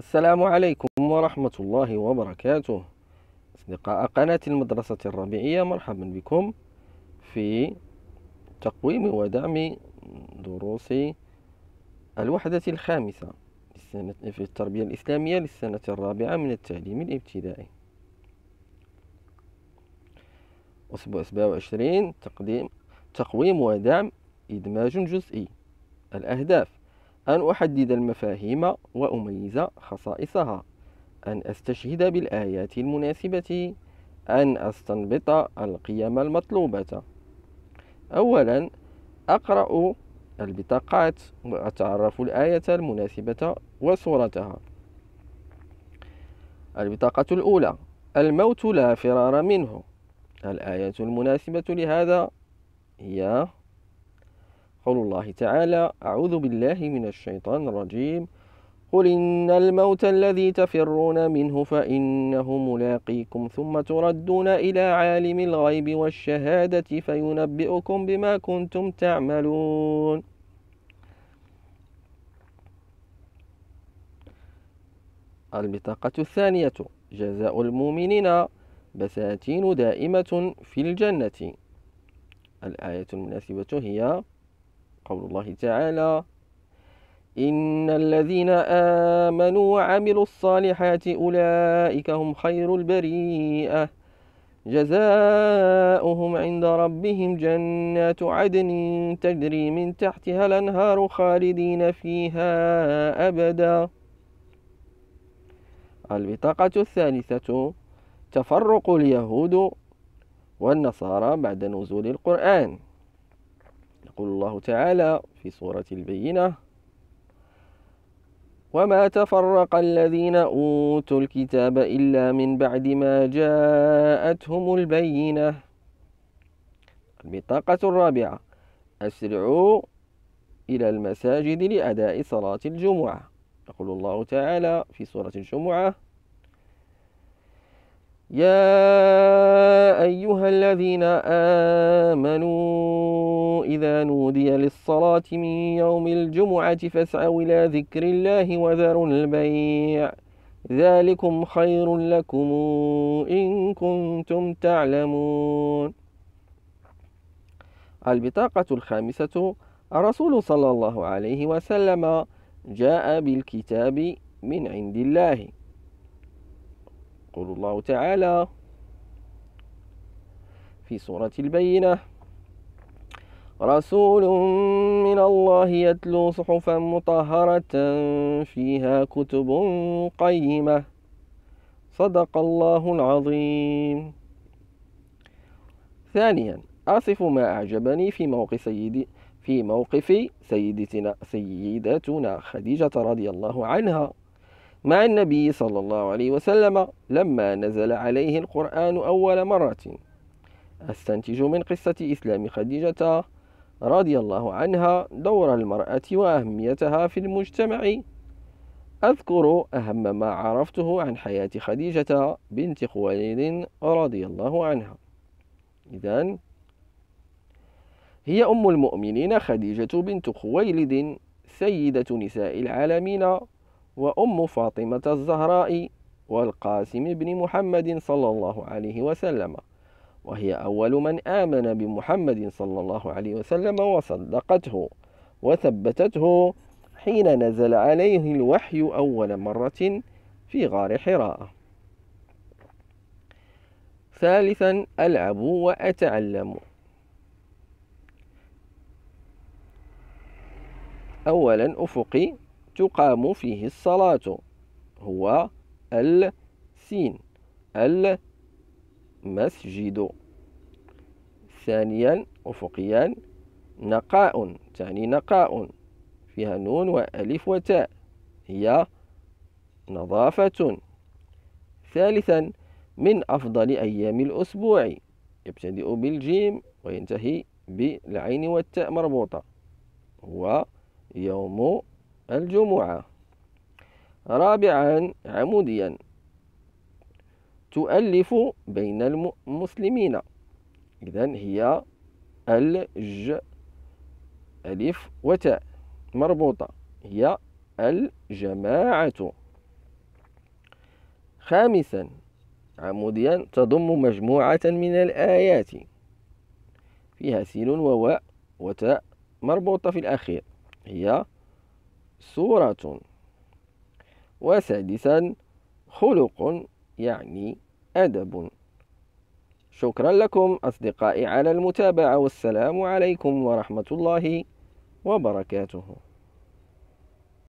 السلام عليكم ورحمة الله وبركاته أصدقاء قناة المدرسة الربيعية مرحبا بكم في تقويم ودعم دروس الوحدة الخامسة في التربية الإسلامية للسنة الرابعة من التعليم الابتدائي أسبوع 27 تقديم تقويم ودعم إدماج جزئي الأهداف أن أحدد المفاهيم وأميز خصائصها أن أستشهد بالآيات المناسبة أن أستنبط القيم المطلوبة أولا أقرأ البطاقات وأتعرف الآية المناسبة وصورتها البطاقة الأولى الموت لا فرار منه الآية المناسبة لهذا هي قول الله تعالى أعوذ بالله من الشيطان الرجيم قل إن الموت الذي تفرون منه فإنه ملاقيكم ثم تردون إلى عالم الغيب والشهادة فينبئكم بما كنتم تعملون البطاقة الثانية جزاء المؤمنين بساتين دائمة في الجنة الآية المناسبة هي قول الله تعالى إن الذين آمنوا وعملوا الصالحات أولئك هم خير البريئة جزاؤهم عند ربهم جنات عدن تجري من تحتها الأنهار خالدين فيها أبدا البطاقة الثالثة تفرق اليهود والنصارى بعد نزول القرآن يقول الله تعالى في سورة البينة وما تفرق الذين أوتوا الكتاب إلا من بعد ما جاءتهم البينة البطاقة الرابعة أسرعوا إلى المساجد لأداء صلاة الجمعة يقول الله تعالى في سورة الجمعة يا أيها الذين آمنوا وإذا نودي للصلاة من يوم الجمعة فاسعوا إلى ذكر الله وذروا البيع ذلكم خير لكم إن كنتم تعلمون البطاقة الخامسة الرسول صلى الله عليه وسلم جاء بالكتاب من عند الله قول الله تعالى في سورة البينة رسول من الله يتلو صحفا مطهرة فيها كتب قيمة صدق الله العظيم ثانيا أصف ما أعجبني في موقف سيدي في موقف سيدتنا سيدتنا خديجة رضي الله عنها مع النبي صلى الله عليه وسلم لما نزل عليه القرآن أول مرة أستنتج من قصة إسلام خديجة رضي الله عنها دور المرأة وأهميتها في المجتمع أذكر أهم ما عرفته عن حياة خديجة بنت خويلد رضي الله عنها إذا هي أم المؤمنين خديجة بنت خويلد سيدة نساء العالمين وأم فاطمة الزهراء والقاسم بن محمد صلى الله عليه وسلم وهي أول من آمن بمحمد صلى الله عليه وسلم وصدقته وثبتته حين نزل عليه الوحي أول مرة في غار حراء. ثالثا ألعب وأتعلم. أولا أفقي تقام فيه الصلاة هو السين السين مسجد ثانيا أفقيا نقاء تعني نقاء فيها نون وألف وتاء هي نظافة ثالثا من أفضل أيام الأسبوع يبتدئ بالجيم وينتهي بالعين والتاء مربوطة هو يوم الجمعة رابعا عموديا تؤلف بين المسلمين إذا هي الج ألف وتاء مربوطة هي الجماعة خامسا عموديا تضم مجموعة من الآيات فيها سين وواء وتاء مربوطة في الأخير هي سورة وسادسا خلق يعني أدب شكرا لكم أصدقائي على المتابعة والسلام عليكم ورحمة الله وبركاته